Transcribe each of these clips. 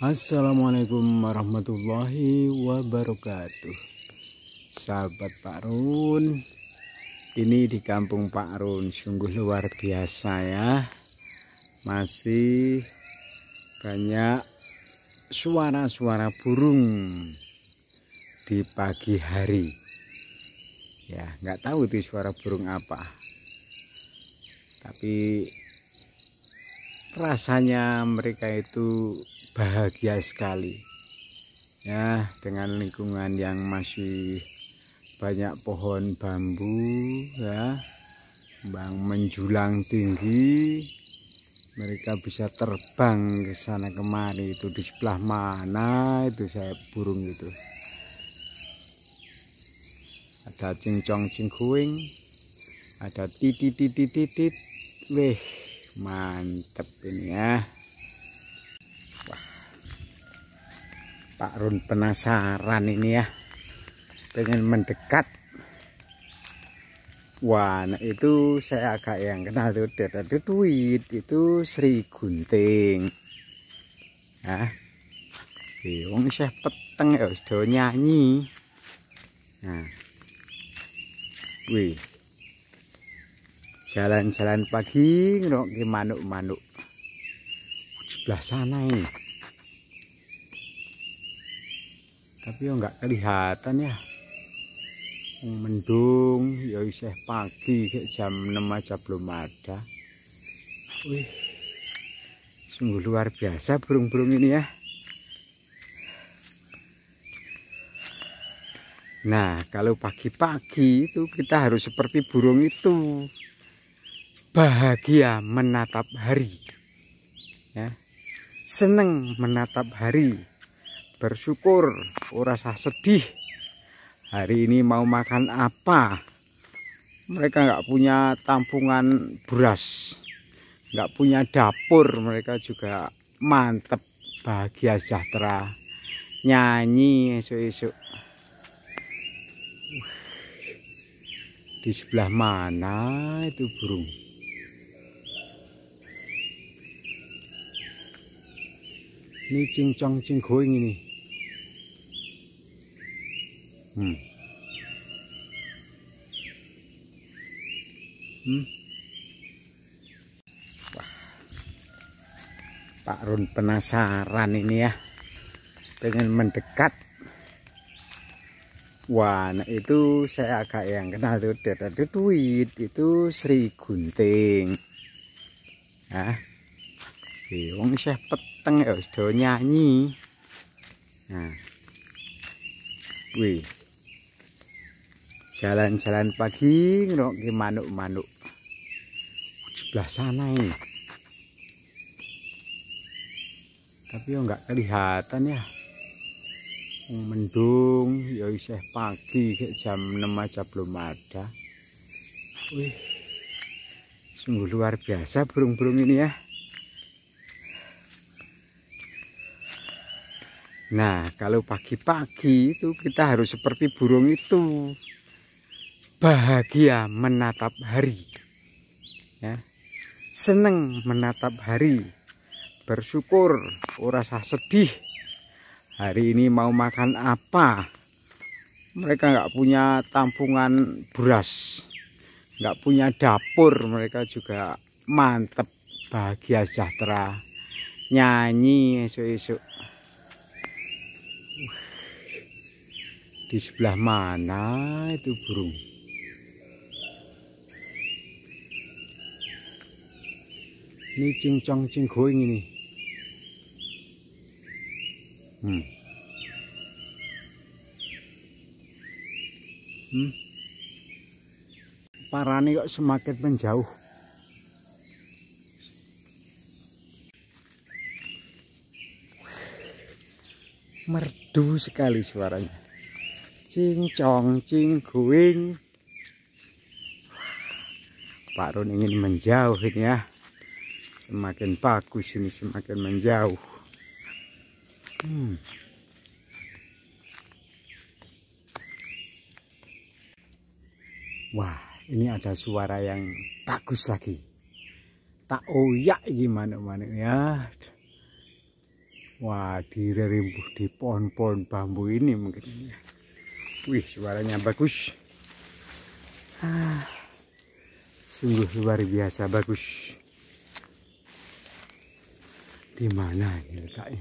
Assalamualaikum warahmatullahi wabarakatuh Sahabat Pak Run Ini di kampung Pak Run Sungguh luar biasa ya Masih banyak suara-suara burung Di pagi hari Ya nggak tahu itu suara burung apa Tapi rasanya mereka itu bahagia sekali ya dengan lingkungan yang masih banyak pohon bambu ya bang menjulang tinggi mereka bisa terbang ke sana kemari itu di sebelah mana itu saya burung itu ada cincong cingkuing ada titit titit titit weh mantep ini ya Pak Run penasaran ini ya pengen mendekat wah itu saya agak yang kenal tuh dari duit itu Sri Gunting nah diung saya peteng ya sudah nyanyi nah wih jalan-jalan pagi ngerok manuk-manuk sebelah sana ini tapi ya nggak kelihatan ya mendung ya iseh pagi jam 6 aja belum ada wih sungguh luar biasa burung-burung ini ya nah kalau pagi-pagi itu kita harus seperti burung itu bahagia menatap hari ya seneng menatap hari bersyukur ora sedih hari ini mau makan apa mereka nggak punya tampungan beras nggak punya dapur mereka juga mantep bahagia sejahtera nyanyi esok-esok di sebelah mana itu burung ini cincong cinggoing ini Hmm. Hmm. Wah. Pak Run penasaran ini ya. Pengen mendekat. Wah, nah itu saya agak yang kenal tuh data tweet itu Sri Gunting. Hah? wong saya peteng ya sudah nyanyi. Nah. Wih jalan-jalan pagi ngeroki manuk-manuk sebelah sana ini tapi ya nggak kelihatan ya mendung ya iseh pagi jam 6 aja belum ada wih sungguh luar biasa burung-burung ini ya nah kalau pagi-pagi itu kita harus seperti burung itu bahagia menatap hari ya seneng menatap hari bersyukur rasa sedih hari ini mau makan apa mereka nggak punya tampungan beras nggak punya dapur mereka juga mantep bahagia sejahtera nyanyi esok-esok di sebelah mana itu burung ini cincang cincang ini hmm. hmm. parani kok semakin menjauh merdu sekali suaranya cincong cingguing Pak Ron ingin menjauh ini ya semakin bagus ini semakin menjauh hmm. wah ini ada suara yang bagus lagi tak oyak gimana mana ya wah direrimbuh di pohon-pohon bambu ini mungkin wih suaranya bagus ah, sungguh luar biasa bagus di mana ini letaknya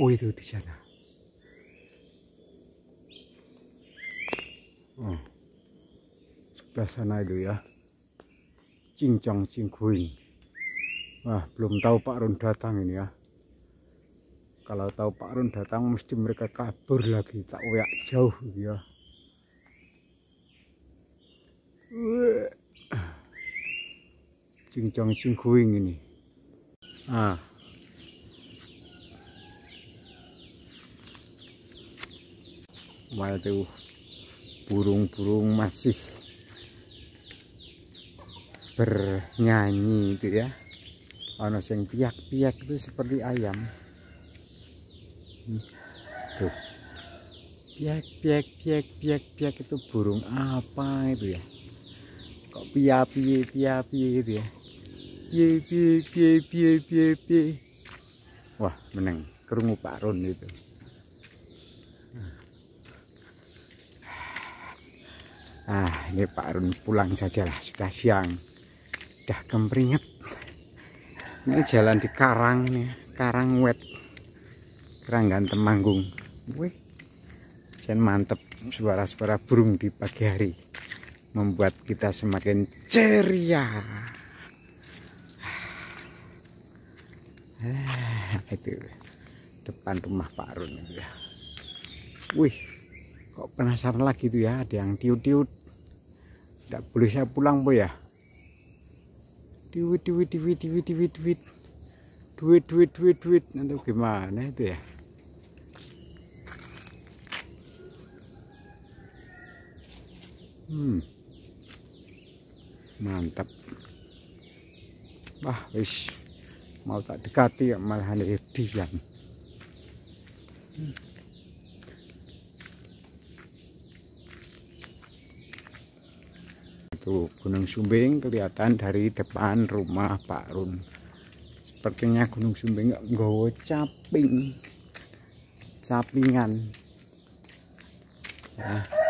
oh itu di sana oh sebelah sana itu ya cincang cingkuing wah belum tahu Pak Run datang ini ya kalau tahu Pak Run datang mesti mereka kabur lagi tak wayak jauh ya cincang cingkuing ini ah Wah itu burung-burung masih bernyanyi itu ya ono sing piak-piak itu seperti ayam tuh hmm. piak piak piak piak piak itu burung apa itu ya kok pia pia pia pia gitu ya pia pia pia pia pia pia wah meneng kerungu parun itu ah ini Pak Arun pulang sajalah sudah siang sudah kemeringet ini jalan di Karang nih Karang Wet Keranggan Temanggung wih jen mantep suara-suara burung di pagi hari membuat kita semakin ceria ah, itu depan rumah Pak Arun ya wih kok penasaran lagi tuh ya ada yang tiut-tiut tidak boleh saya pulang bu ya duit duit duit duit duit duit duit duit duit duit nanti gimana itu ya hmm mantap wah wis mau tak dekati ya malahan diam hmm. Tuh, Gunung Sumbing kelihatan dari depan rumah Pak Run. Sepertinya Gunung Sumbing nggawa caping. Capingan. Ya.